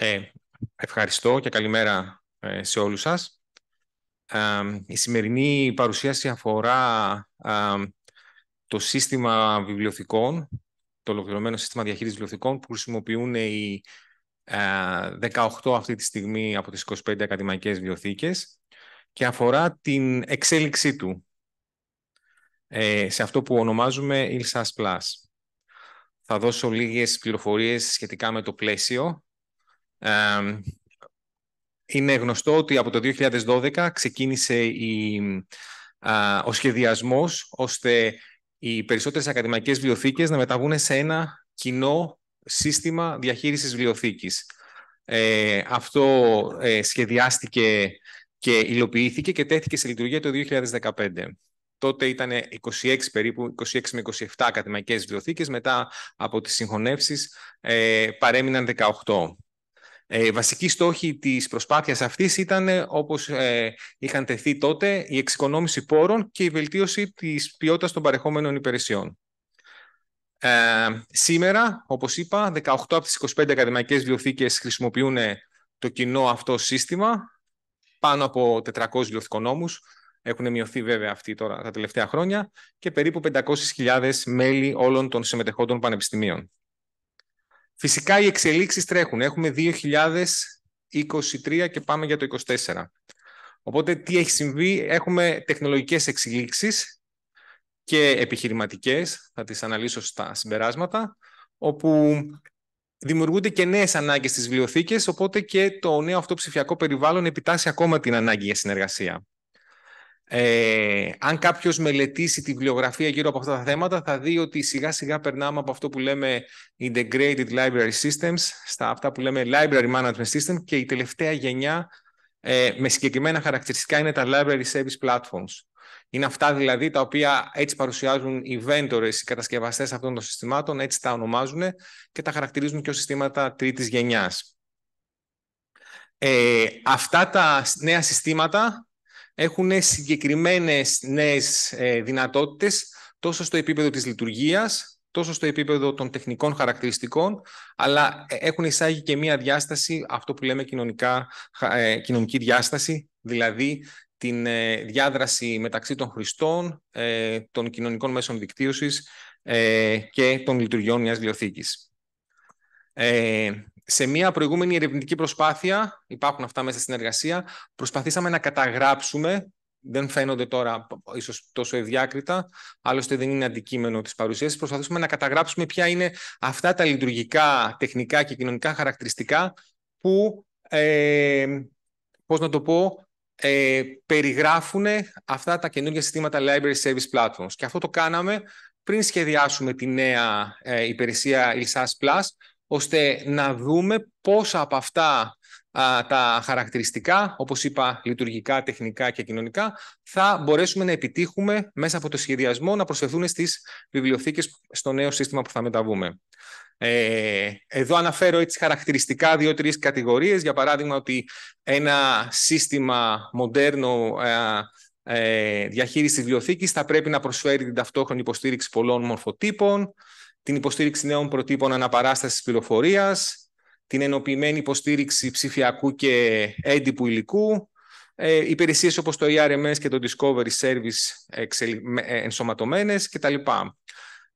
Ε, ευχαριστώ και καλημέρα ε, σε όλους σας. Ε, η σημερινή παρουσίαση αφορά ε, το σύστημα βιβλιοθηκών, το ολοκληρωμένο σύστημα διαχείρισης βιβλιοθηκών που χρησιμοποιούν οι 18 αυτή τη στιγμή από τις 25 ακαδημαϊκές βιβλιοθήκες και αφορά την εξέλιξή του σε αυτό που ονομάζουμε ILSAS Plus. Θα δώσω λίγες πληροφορίες σχετικά με το πλαίσιο είναι γνωστό ότι από το 2012 ξεκίνησε η, ο σχεδιασμός ώστε οι περισσότερες ακαδημαϊκές βιβλιοθήκες να μεταβούν σε ένα κοινό σύστημα διαχείρισης βιβλιοθήκης. Ε, αυτό ε, σχεδιάστηκε και υλοποιήθηκε και τέθηκε σε λειτουργία το 2015. Τότε ήταν 26 περίπου, 26 με 27 ακαδημαϊκές βιβλιοθήκες, μετά από τις συγχωνεύσεις ε, παρέμειναν 18. Ε, βασική στόχοι της προσπάθειας αυτής ήταν, ε, όπως ε, είχαν τεθεί τότε, η εξοικονόμηση πόρων και η βελτίωση της ποιότητας των παρεχόμενων υπηρεσιών. Ε, σήμερα, όπως είπα, 18 από τις 25 ακαδημαϊκές βιβλιοθήκες χρησιμοποιούν ε, το κοινό αυτό σύστημα, πάνω από 400 βιβλιοθηκονόμους, έχουν μειωθεί βέβαια αυτοί τώρα τα τελευταία χρόνια και περίπου 500.000 μέλη όλων των συμμετεχόντων πανεπιστημίων. Φυσικά οι εξελίξεις τρέχουν. Έχουμε 2023 και πάμε για το 2024. Οπότε τι έχει συμβεί, έχουμε τεχνολογικές εξελίξεις και επιχειρηματικές, θα τις αναλύσω στα συμπεράσματα, όπου δημιουργούνται και νέες ανάγκες στις βιβλιοθήκες, οπότε και το νέο αυτό ψηφιακό περιβάλλον επιτάσσει ακόμα την ανάγκη για συνεργασία. Ε, αν κάποιος μελετήσει τη βιβλιογραφία γύρω από αυτά τα θέματα, θα δει ότι σιγά σιγά περνάμε από αυτό που λέμε Integrated Library Systems στα αυτά που λέμε Library Management System και η τελευταία γενιά ε, με συγκεκριμένα χαρακτηριστικά είναι τα Library Service Platforms. Είναι αυτά δηλαδή τα οποία έτσι παρουσιάζουν οι vendors, οι κατασκευαστές αυτών των συστημάτων, έτσι τα ονομάζουν και τα χαρακτηρίζουν και ως συστήματα τρίτης γενιάς. Ε, αυτά τα νέα συστήματα έχουν συγκεκριμένες νέες ε, δυνατότητες τόσο στο επίπεδο της λειτουργίας, τόσο στο επίπεδο των τεχνικών χαρακτηριστικών, αλλά ε, έχουν εισάγει και μία διάσταση, αυτό που λέμε κοινωνικά, ε, κοινωνική διάσταση, δηλαδή την διάδραση μεταξύ των χρηστών, των κοινωνικών μέσων δικτύωσης και των λειτουργιών μιας βιβλιοθήκης σε μια προηγούμενη ερευνητική προσπάθεια, υπάρχουν αυτά μέσα στην εργασία, προσπαθήσαμε να καταγράψουμε, δεν φαίνονται τώρα ίσως τόσο ευδιάκριτα, άλλωστε δεν είναι αντικείμενο της παρουσίαση. προσπαθήσαμε να καταγράψουμε ποια είναι αυτά τα λειτουργικά, τεχνικά και κοινωνικά χαρακτηριστικά που, ε, πώς να το πω, ε, περιγράφουν αυτά τα καινούργια συστήματα Library Service Platforms. Και αυτό το κάναμε πριν σχεδιάσουμε τη νέα ε, υπηρεσία ILSAS Plus, ώστε να δούμε πόσα από αυτά τα χαρακτηριστικά, όπως είπα, λειτουργικά, τεχνικά και κοινωνικά, θα μπορέσουμε να επιτύχουμε μέσα από το σχεδιασμό να προσθεθούν στις βιβλιοθήκες στο νέο σύστημα που θα μεταβούμε. Ε, εδώ αναφέρω έτσι χαρακτηριστικά δύο-τρεις κατηγορίες, για παράδειγμα ότι ένα σύστημα μοντέρνο ε, ε, διαχείρισης βιβλιοθήκης θα πρέπει να προσφέρει την ταυτόχρονη υποστήριξη πολλών μορφοτύπων, την υποστήριξη νέων προτύπων αναπαράστασης πληροφορίας, την ενοποιημένη υποστήριξη ψηφιακού και έντυπου υλικού, ε, υπηρεσίες όπως το ERMS και το Discovery Service ε, ενσωματωμένες κτλ.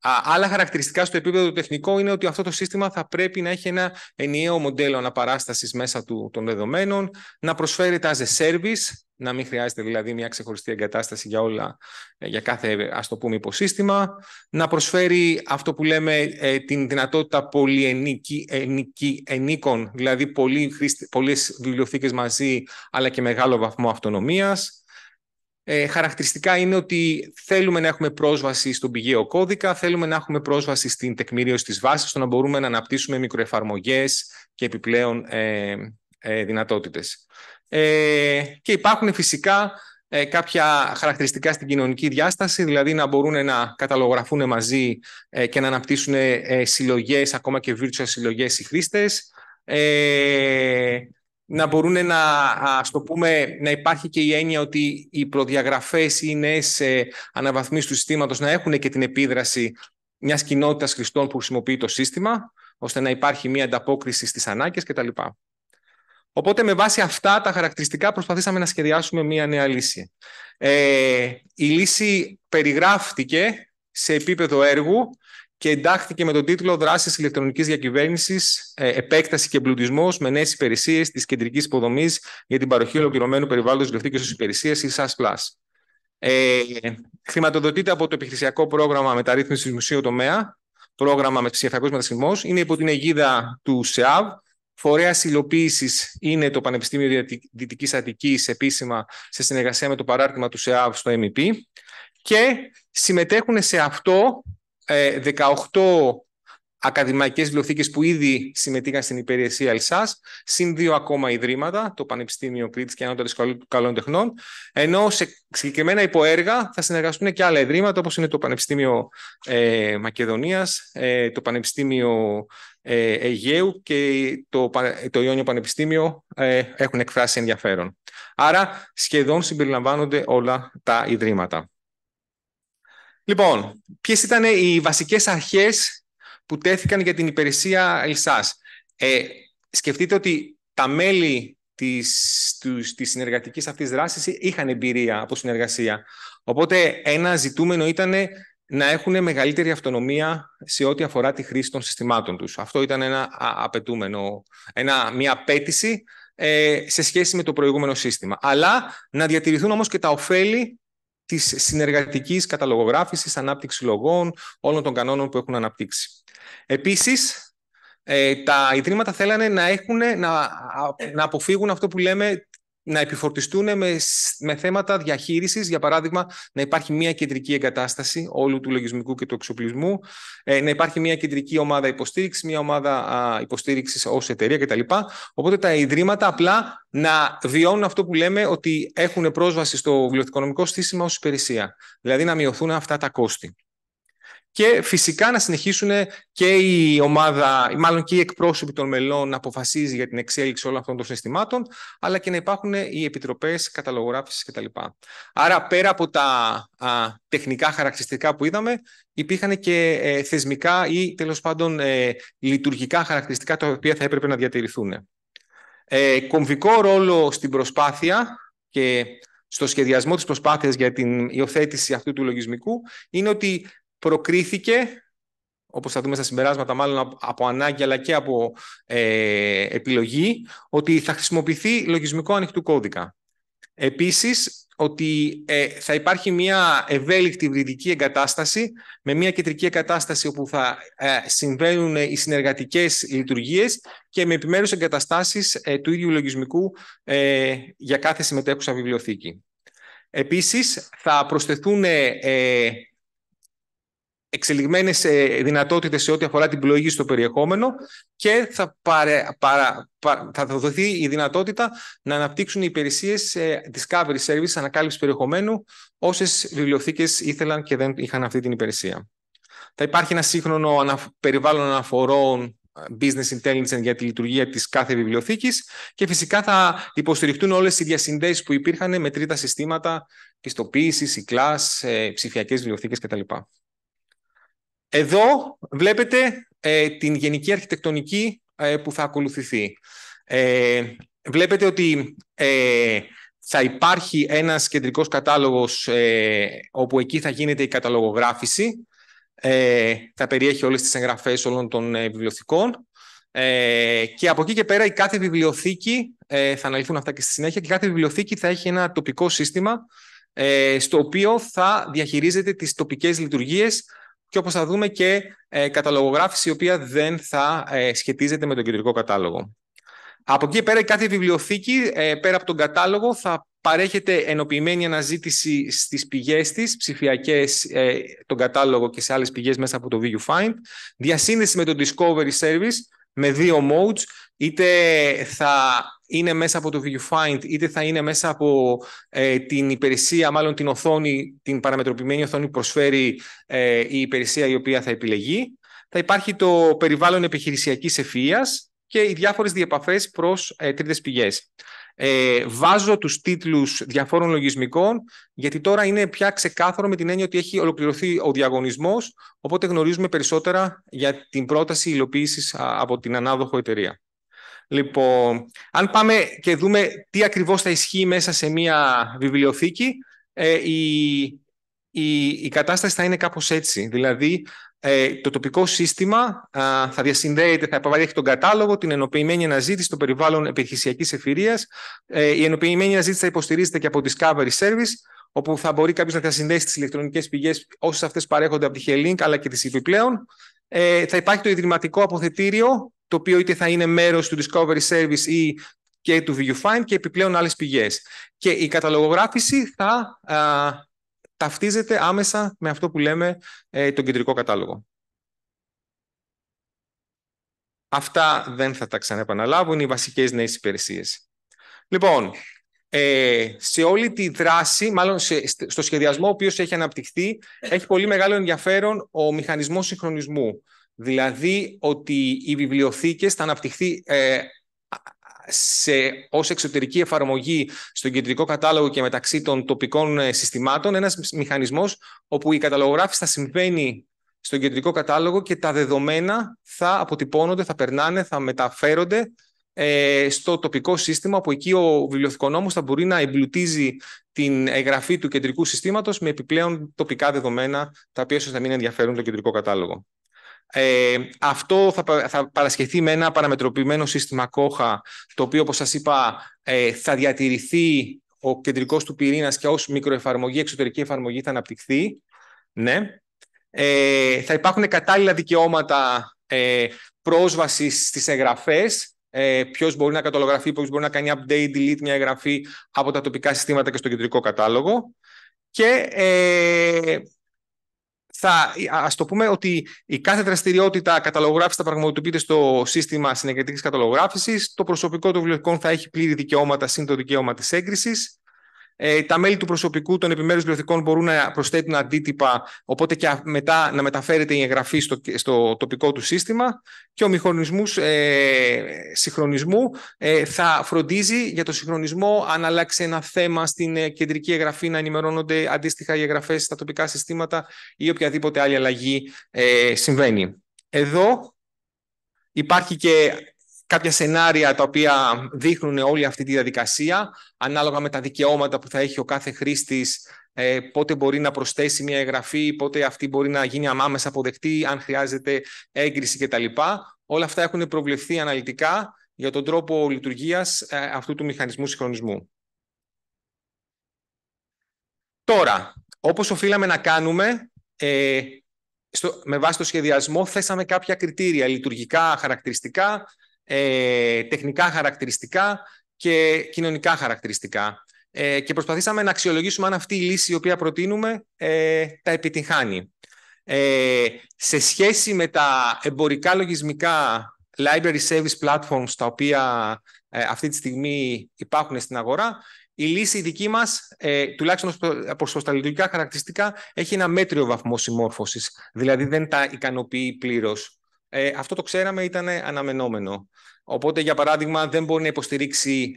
Άλλα χαρακτηριστικά στο επίπεδο του τεχνικού είναι ότι αυτό το σύστημα θα πρέπει να έχει ένα ενιαίο μοντέλο αναπαράστασης μέσα του, των δεδομένων, να προσφέρει as a service, να μην χρειάζεται δηλαδή μια ξεχωριστή εγκατάσταση για όλα, ε, για κάθε ας το υποσύστημα, να προσφέρει αυτό που λέμε ε, την δυνατότητα πολυενική, ενική, δηλαδή πολλές βιβλιοθήκες μαζί, αλλά και μεγάλο βαθμό αυτονομίας, ε, χαρακτηριστικά είναι ότι θέλουμε να έχουμε πρόσβαση στον πηγαίο κώδικα, θέλουμε να έχουμε πρόσβαση στην τεκμηρίωση της βάσης, στο να μπορούμε να αναπτύσσουμε μικροεφαρμογές και επιπλέον ε, ε δυνατότητες. Ε, και υπάρχουν φυσικά ε, κάποια χαρακτηριστικά στην κοινωνική διάσταση, δηλαδή να μπορούν να καταλογραφούν μαζί και να αναπτύσσουν συλλογές, ακόμα και virtual συλλογές οι χρήστες, να μπορούν να, ας πούμε, να υπάρχει και η έννοια ότι οι προδιαγραφές ή οι νέες αναβαθμίσεις του συστήματος να έχουν και την επίδραση μιας κοινότητας χρηστών που χρησιμοποιεί το σύστημα, ώστε να υπάρχει μια ανταπόκριση στις ανάγκες κτλ. Οπότε με βάση αυτά τα χαρακτηριστικά προσπαθήσαμε να σχεδιάσουμε μια νέα λύση. Ε, η λύση περιγράφτηκε σε επίπεδο έργου και εντάχθηκε με τον τίτλο Δράσεις ηλεκτρονικής διακυβέρνησης, ε, επέκταση και εμπλουτισμός με νέες υπηρεσίες της κεντρικής υποδομής για την παροχή ολοκληρωμένου περιβάλλοντος λεφτήκε ω υπηρεσία ή Plus. Ε, χρηματοδοτείται από το επιχειρησιακό πρόγραμμα μεταρρύθμισης του μουσείου τομέα, πρόγραμμα με ψηφιακό μετασχημός, Είναι υπό την αιγίδα του ΣΕΑΒ. Φορέας υλοποίησης είναι το Πανεπιστήμιο Δυτικής Αττικής επίσημα σε συνεργασία με το παράρτημα του ΣΕΑΒ στο MEP. Και συμμετέχουν σε αυτό 18 ε, ακαδημαϊκές βιβλιοθήκες που ήδη συμμετείχαν στην υπηρεσία ΕΛΣΑΣ, συν δύο ακόμα ιδρύματα, το Πανεπιστήμιο Κρήτης και Ανώτατης Σχολή Καλών Τεχνών, ενώ σε συγκεκριμένα υποέργα θα συνεργαστούν και άλλα ιδρύματα, όπως είναι το Πανεπιστήμιο ε, Μακεδονίας, ε, το Πανεπιστήμιο ε, Αιγαίου και το, το Ιόνιο Πανεπιστήμιο έχουν εκφράσει ενδιαφέρον. Άρα σχεδόν συμπεριλαμβάνονται όλα τα ιδρύματα. Λοιπόν, ποιες ήταν οι βασικές αρχές που τέθηκαν για την υπηρεσία ελσάς. Ε, σκεφτείτε ότι τα μέλη της, της, της συνεργατικής αυτής δράσης είχαν εμπειρία από συνεργασία. Οπότε ένα ζητούμενο ήταν να έχουν μεγαλύτερη αυτονομία σε ό,τι αφορά τη χρήση των συστημάτων τους. Αυτό ήταν ένα απαιτούμενο, ένα, μια απέτηση ε, σε σχέση με το προηγούμενο σύστημα. Αλλά να διατηρηθούν όμως και τα ωφέλη της συνεργατικής καταλογογράφησης, ανάπτυξη λογών, όλων των κανόνων που έχουν αναπτύξει. Επίσης, ε, τα ιδρύματα θέλανε να, έχουν, να, να αποφύγουν αυτό που λέμε να επιφορτιστούν με, με θέματα διαχείρισης, για παράδειγμα, να υπάρχει μια κεντρική εγκατάσταση όλου του λογισμικού και του εξοπλισμού, ε, να υπάρχει μια κεντρική ομάδα υποστήριξης, μια ομάδα υποστήριξης ως εταιρεία κτλ. Οπότε τα ιδρύματα απλά να βιώνουν αυτό που λέμε ότι έχουν πρόσβαση στο βιβλιοθηκονομικό στήσιμο ως υπηρεσία. Δηλαδή να μειωθούν αυτά τα κόστη και φυσικά να συνεχίσουν και η ομάδα, μάλλον και οι εκπρόσωποι των μελών να αποφασίζει για την εξέλιξη όλων αυτών των συστημάτων, αλλά και να υπάρχουν οι επιτροπές καταλογογράφησης κτλ. Άρα πέρα από τα α, τεχνικά χαρακτηριστικά που είδαμε, υπήρχαν και ε, θεσμικά ή τέλος πάντων ε, λειτουργικά χαρακτηριστικά τα οποία θα έπρεπε να διατηρηθούν. Ε, κομβικό ρόλο στην προσπάθεια και στο σχεδιασμό της προσπάθειας για την υιοθέτηση αυτού του λογισμικού είναι ότι προκρίθηκε, όπως θα δούμε στα συμπεράσματα μάλλον από ανάγκη αλλά και από ε, επιλογή, ότι θα χρησιμοποιηθεί λογισμικό ανοιχτού κώδικα. Επίσης, ότι ε, θα υπάρχει μια ευέλικτη βρυδική εγκατάσταση με μια κεντρική εγκατάσταση όπου θα ε, συμβαίνουν οι συνεργατικές λειτουργίες και με επιμέρους εγκαταστάσεις ε, του ίδιου λογισμικού για κάθε συμμετέχουσα βιβλιοθήκη. Επίσης, θα προσθεθούν εξελιγμένες ε, δυνατότητες σε ό,τι αφορά την πλοήγη στο περιεχόμενο και θα, παρε, παρα, θα δοθεί η δυνατότητα να αναπτύξουν οι υπηρεσίες ε, Discovery Service ανακάλυψη περιεχομένου όσες βιβλιοθήκες ήθελαν και δεν είχαν αυτή την υπηρεσία. Θα υπάρχει ένα σύγχρονο περιβάλλον αναφορών business intelligence για τη λειτουργία της κάθε βιβλιοθήκης και φυσικά θα υποστηριχτούν όλες οι διασυνδέσεις που υπήρχαν με τρίτα πιστοποίηση, πιστοποίησης, e-class, ε, ψηφιακές βιβλιοθήκες κτλ. Εδώ βλέπετε ε, την γενική αρχιτεκτονική ε, που θα ακολουθηθεί. Ε, βλέπετε ότι ε, θα υπάρχει ένας κεντρικός κατάλογος όπου εκεί θα γίνεται η καταλογογράφηση. Θα περιέχει όλες τις εγγραφές όλων των βιβλιοθηκών. Και από εκεί και πέρα η κάθε βιβλιοθήκη, θα αναλυθούν αυτά και στη συνέχεια, και κάθε βιβλιοθήκη θα έχει ένα τοπικό σύστημα στο οποίο θα διαχειρίζεται τις τοπικές λειτουργίες και όπως θα δούμε και ε, καταλογογράφηση η οποία δεν θα ε, σχετίζεται με τον κεντρικό κατάλογο. Από εκεί πέρα κάθε βιβλιοθήκη, ε, πέρα από τον κατάλογο, θα παρέχεται ενοποιημένη αναζήτηση στις πηγές της, ψηφιακές, ε, τον κατάλογο και σε άλλες πηγές μέσα από το ViewFind, διασύνδεση με το Discovery Service με δύο modes, είτε θα είναι μέσα από το ViewFind, είτε θα είναι μέσα από ε, την υπηρεσία, μάλλον την οθόνη, την παραμετροποιημένη οθόνη που προσφέρει ε, η υπηρεσία η οποία θα επιλεγεί. Θα υπάρχει το περιβάλλον επιχειρησιακής ευφυΐας και οι διάφορες διεπαφές προς ε, τρίτες πηγές. Ε, βάζω τους τίτλους διαφόρων λογισμικών, γιατί τώρα είναι πια ξεκάθαρο με την έννοια ότι έχει ολοκληρωθεί ο διαγωνισμός, οπότε γνωρίζουμε περισσότερα για την πρόταση υλοποίησης από την ανάδοχο εταιρεία. Λοιπόν, αν πάμε και δούμε τι ακριβώς θα ισχύει μέσα σε μια βιβλιοθήκη, ε, η, η, η κατάσταση θα είναι κάπως έτσι. Δηλαδή, ε, το τοπικό σύστημα θα διασυνδέεται, θα επαβαρέχει τον κατάλογο, την ενοποιημένη αναζήτηση των περιβάλλων επιχειρησιακής ευφυρίας. Ε, η ενοποιημένη αναζήτηση θα υποστηρίζεται και από Discovery Service, όπου θα μπορεί κάποιος να διασυνδέσει τις ηλεκτρονικές πηγές, όσες αυτές παρέχονται από τη Χελίνκ αλλά και τις επιπλέον. Ε, θα υπάρχει το ιδρυματικό αποθετήριο, το οποίο είτε θα είναι μέρος του Discovery Service ή και του ViewFind και επιπλέον άλλες πηγές. Και η καταλογογράφηση θα ταυτίζεται άμεσα με αυτό που λέμε ε, τον κεντρικό κατάλογο. Αυτά δεν θα τα ξαναεπαναλάβω, είναι οι βασικές νέες υπηρεσίες. Λοιπόν, ε, σε όλη τη δράση, μάλλον σε, στο σχεδιασμό ο οποίος έχει αναπτυχθεί, έχει πολύ μεγάλο ενδιαφέρον ο μηχανισμός συγχρονισμού. Δηλαδή ότι οι βιβλιοθήκες θα αναπτυχθεί ε, σε, ως εξωτερική εφαρμογή στον κεντρικό κατάλογο και μεταξύ των τοπικών ε, συστημάτων ένας μηχανισμός όπου η καταλογογράφηση θα συμβαίνει στον κεντρικό κατάλογο και τα δεδομένα θα αποτυπώνονται, θα περνάνε, θα μεταφέρονται ε, στο τοπικό σύστημα που εκεί ο βιβλιοθηκονόμος θα μπορεί να εμπλουτίζει την εγγραφή του κεντρικού συστήματος με επιπλέον τοπικά δεδομένα τα οποία ίσως να μην ενδιαφέρουν τον κεντρικό κατάλογο. Ε, αυτό θα, θα παρασχεθεί με ένα παραμετροποιημένο σύστημα κόχα, το οποίο, όπως σας είπα, ε, θα διατηρηθεί ο κεντρικός του πυρήνας και ως μικροεφαρμογή, εξωτερική εφαρμογή θα αναπτυχθεί. Ναι. Ε, θα υπάρχουν κατάλληλα δικαιώματα ε, πρόσβασης στις εγγραφές, ε, ποιος μπορεί να καταλογραφεί, ποιος μπορεί να κάνει update, delete μια εγγραφή από τα τοπικά συστήματα και στο κεντρικό κατάλογο. Και ε, θα, ας το πούμε ότι η κάθε δραστηριότητα καταλογράφησης θα πραγματοποιείται στο σύστημα συνεργατικής καταλογράφησης, το προσωπικό των βιβλιοθηκών θα έχει πλήρη δικαιώματα σύν το δικαίωμα της έγκρισης, ε, τα μέλη του προσωπικού των επιμέρους βιβλιοθηκών μπορούν να προσθέτουν αντίτυπα, οπότε και μετά να μεταφέρεται η εγγραφή στο, τοπικό του σύστημα και ο μηχανισμός ε, συγχρονισμού ε, θα φροντίζει για το συγχρονισμό αν αλλάξει ένα θέμα στην ε, κεντρική εγγραφή να ενημερώνονται αντίστοιχα οι εγγραφές στα τοπικά συστήματα ή οποιαδήποτε άλλη αλλαγή συμβαίνει. Εδώ υπάρχει και κάποια σενάρια τα οποία δείχνουν όλη αυτή τη διαδικασία, ανάλογα με τα δικαιώματα που θα έχει ο κάθε χρήστης, ε, πότε μπορεί να προσθέσει μια εγγραφή, πότε αυτή μπορεί να γίνει αμάμεσα αποδεκτή, αν χρειάζεται έγκριση κτλ. Όλα αυτά έχουν προβλεφθεί αναλυτικά για τον τρόπο λειτουργίας ε, αυτού του μηχανισμού συγχρονισμού. Τώρα, όπως οφείλαμε να κάνουμε, ε, στο, με βάση το σχεδιασμό θέσαμε κάποια κριτήρια, λειτουργικά χαρακτηριστικά, ε, τεχνικά χαρακτηριστικά και κοινωνικά χαρακτηριστικά. Ε, και προσπαθήσαμε να αξιολογήσουμε αν αυτή η λύση η οποία προτείνουμε ε, τα επιτυγχάνει. Ε, σε σχέση με τα εμπορικά λογισμικά library service platforms τα οποία ε, αυτή τη στιγμή υπάρχουν στην αγορά, η λύση δική μας, ε, τουλάχιστον προς τα λειτουργικά χαρακτηριστικά, έχει ένα μέτριο βαθμό συμμόρφωσης, Δηλαδή δεν τα ικανοποιεί πλήρως. Ε, αυτό το ξέραμε, ήταν αναμενόμενο. Οπότε, για παράδειγμα, δεν μπορεί να υποστηρίξει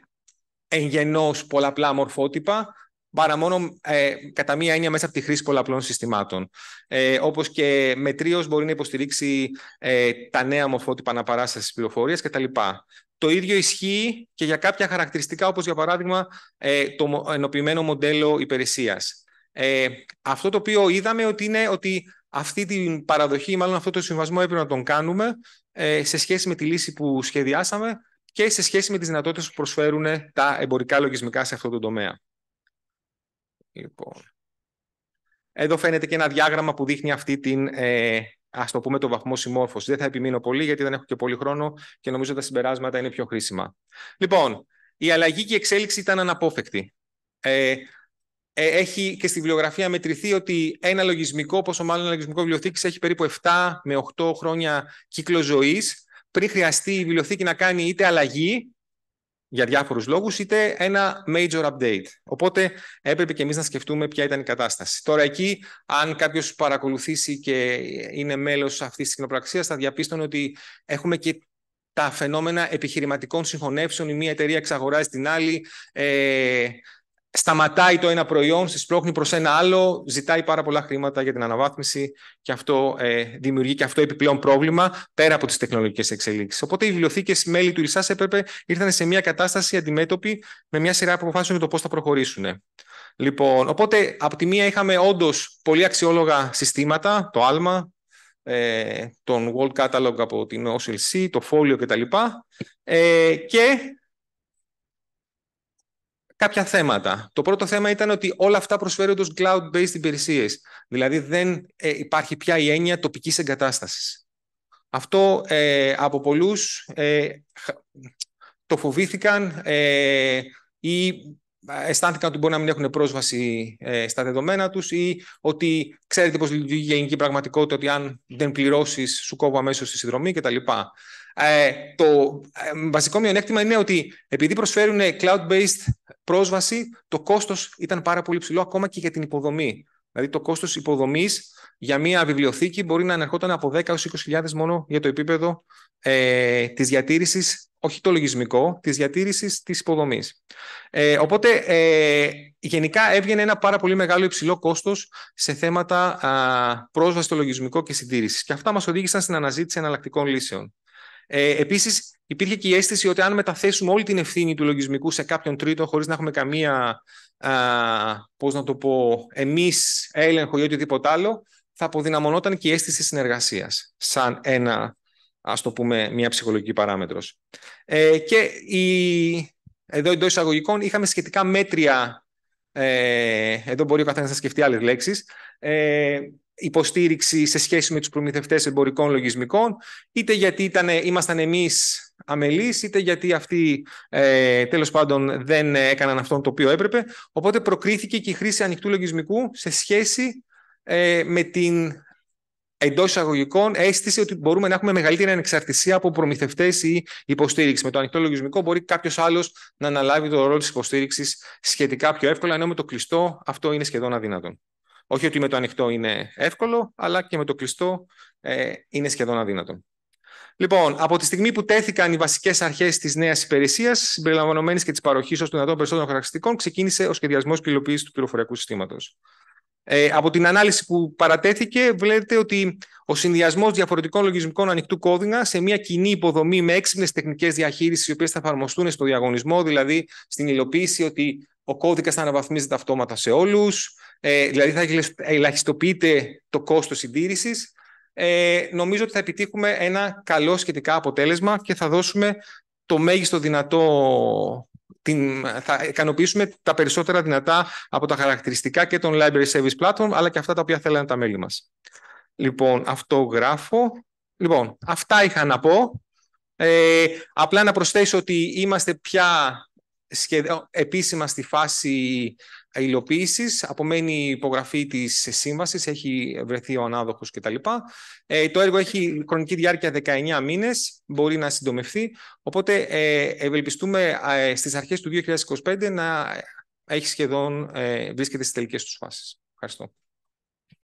εν γενός πολλαπλά μορφότυπα, παρά μόνο ε, κατά μία έννοια μέσα από τη χρήση πολλαπλών συστημάτων. Ε, όπως και μετρίως μπορεί να υποστηρίξει ε, τα νέα μορφότυπα αναπαράστασης πληροφορίας κτλ. Το ίδιο ισχύει και για κάποια χαρακτηριστικά, όπως για παράδειγμα ε, το ενοποιημένο μοντέλο υπηρεσίας. Ε, αυτό το οποίο είδαμε ότι είναι ότι αυτή την παραδοχή, μάλλον αυτό το συμβασμό έπρεπε να τον κάνουμε ε, σε σχέση με τη λύση που σχεδιάσαμε και σε σχέση με τις δυνατότητες που προσφέρουν τα εμπορικά λογισμικά σε αυτό το τομέα. Λοιπόν. Εδώ φαίνεται και ένα διάγραμμα που δείχνει αυτή την, ε, ας το πούμε, το βαθμό συμμόρφωσης. Δεν θα επιμείνω πολύ γιατί δεν έχω και πολύ χρόνο και νομίζω τα συμπεράσματα είναι πιο χρήσιμα. Λοιπόν, η αλλαγή και η εξέλιξη ήταν αναπόφευκτη. Ε, ε, έχει και στη βιβλιογραφία μετρηθεί ότι ένα λογισμικό, πόσο μάλλον ένα λογισμικό βιβλιοθήκης, έχει περίπου 7 με 8 χρόνια κύκλο ζωής. Πριν χρειαστεί η βιβλιοθήκη να κάνει είτε αλλαγή για διάφορους λόγους, είτε ένα major update. Οπότε έπρεπε και εμείς να σκεφτούμε ποια ήταν η κατάσταση. Τώρα, εκεί, αν κάποιος παρακολουθήσει και είναι μέλος αυτής της κοινοπραξίας, θα διαπίστωνε ότι έχουμε και τα φαινόμενα επιχειρηματικών συγχωνεύσεων. Η μία εταιρεία εξαγοράζει την άλλη. Ε, σταματάει το ένα προϊόν, σπρώχνει προς ένα άλλο, ζητάει πάρα πολλά χρήματα για την αναβάθμιση και αυτό ε, δημιουργεί και αυτό επιπλέον πρόβλημα πέρα από τις τεχνολογικές εξελίξεις. Οπότε οι βιβλιοθήκες μέλη του ΙΛΣΑΣ έπρεπε, ήρθαν σε μια κατάσταση αντιμέτωπη με μια σειρά αποφάσεων για το πώς θα προχωρήσουν. Λοιπόν, οπότε από τη μία είχαμε όντως πολύ αξιόλογα συστήματα, το ALMA, ε, τον World Catalog από την OCLC, το Folio κτλ. Ε, και κάποια θέματα. Το πρώτο θέμα ήταν ότι όλα αυτά προσφέρονται τους cloud-based υπηρεσίες. Δηλαδή δεν ε, υπάρχει πια η έννοια τοπικής εγκατάστασης. Αυτό ε, από πολλούς ε, το φοβήθηκαν ε, ή αισθάνθηκαν ότι μπορεί να μην έχουν πρόσβαση ε, στα δεδομένα τους ή ότι ξέρετε πώς λειτουργεί η γενική πραγματικότητα ότι αν δεν πληρώσεις σου κόβω αμέσως τη συνδρομή κτλ. Ε, το ε, βασικό μειονέκτημα είναι ότι επειδή προσφέρουν cloud-based πρόσβαση, το κόστος ήταν πάρα πολύ ψηλό ακόμα και για την υποδομή. Δηλαδή το κόστος υποδομής για μια βιβλιοθήκη μπορεί να ανερχόταν από 10 έως 20.000 μόνο για το επίπεδο ε, της διατήρησης, όχι το λογισμικό, της διατήρησης της υποδομής. Ε, οπότε, ε, γενικά έβγαινε ένα πάρα πολύ μεγάλο υψηλό κόστος σε θέματα α, πρόσβαση στο λογισμικό και συντήρησης. Και αυτά μας οδήγησαν στην αναζήτηση εναλλακτικών λύσεων. Ε, επίσης, υπήρχε και η αίσθηση ότι αν μεταθέσουμε όλη την ευθύνη του λογισμικού σε κάποιον τρίτο, χωρίς να έχουμε καμία, α, πώς να το πω, εμείς έλεγχο ή οτιδήποτε άλλο, θα αποδυναμωνόταν και η αίσθηση συνεργασίας σαν ένα ας το πούμε, μια ψυχολογική παράμετρος. Ε, και η, εδώ εντός εισαγωγικών είχαμε σχετικά μέτρια, ε, εδώ μπορεί ο καθένας να σκεφτεί άλλες λέξεις, ε, υποστήριξη σε σχέση με τους προμηθευτές εμπορικών λογισμικών, είτε γιατί ήταν, ήμασταν εμείς αμελείς, είτε γιατί αυτοί ε, τέλος πάντων δεν έκαναν αυτόν το οποίο έπρεπε. Οπότε προκρίθηκε και η χρήση ανοιχτού λογισμικού σε σχέση ε, με την εντός εισαγωγικών αίσθηση ότι μπορούμε να έχουμε μεγαλύτερη ανεξαρτησία από προμηθευτές ή υποστήριξη. Με το ανοιχτό λογισμικό μπορεί κάποιος άλλος να αναλάβει το ρόλο της υποστήριξης σχετικά πιο εύκολα, ενώ με το κλειστό αυτό είναι σχεδόν αδύνατο. Όχι ότι με το ανοιχτό είναι εύκολο, αλλά και με το κλειστό ε, είναι σχεδόν αδύνατο. Λοιπόν, από τη στιγμή που τέθηκαν οι βασικές αρχές της νέας υπηρεσίας, συμπεριλαμβανομένης και της παροχής ως δυνατόν περισσότερων χαρακτηριστικών, ξεκίνησε ο σχεδιασμός και υλοποίησης του πληροφοριακού συστήματος. Ε, από την ανάλυση που παρατέθηκε βλέπετε ότι ο συνδυασμός διαφορετικών λογισμικών ανοιχτού κώδικα σε μια κοινή υποδομή με έξυπνες τεχνικές διαχείριση, οι οποίες θα εφαρμοστούν στο διαγωνισμό, δηλαδή στην υλοποίηση ότι ο κώδικας θα αναβαθμίζεται αυτόματα σε όλους, ε, δηλαδή θα ελαχιστοποιείται το κόστος συντήρησης. Ε, νομίζω ότι θα επιτύχουμε ένα καλό σχετικά αποτέλεσμα και θα δώσουμε το μέγιστο δυνατό την, θα ικανοποιήσουμε τα περισσότερα δυνατά από τα χαρακτηριστικά και των Library Service Platform, αλλά και αυτά τα οποία θέλανε τα μέλη μας. Λοιπόν, αυτό γράφω. Λοιπόν, αυτά είχα να πω. Ε, απλά να προσθέσω ότι είμαστε πια ε, επίσημα στη φάση υλοποίησης. Απομένει η υπογραφή της σύμβασης, έχει βρεθεί ο ανάδοχος κτλ. Ε, το έργο έχει χρονική διάρκεια 19 μήνες, μπορεί να συντομευθεί. Οπότε ε, ευελπιστούμε ε, στις αρχές του 2025 να έχει σχεδόν ε, βρίσκεται στις τελικές τους φάσεις. Ευχαριστώ.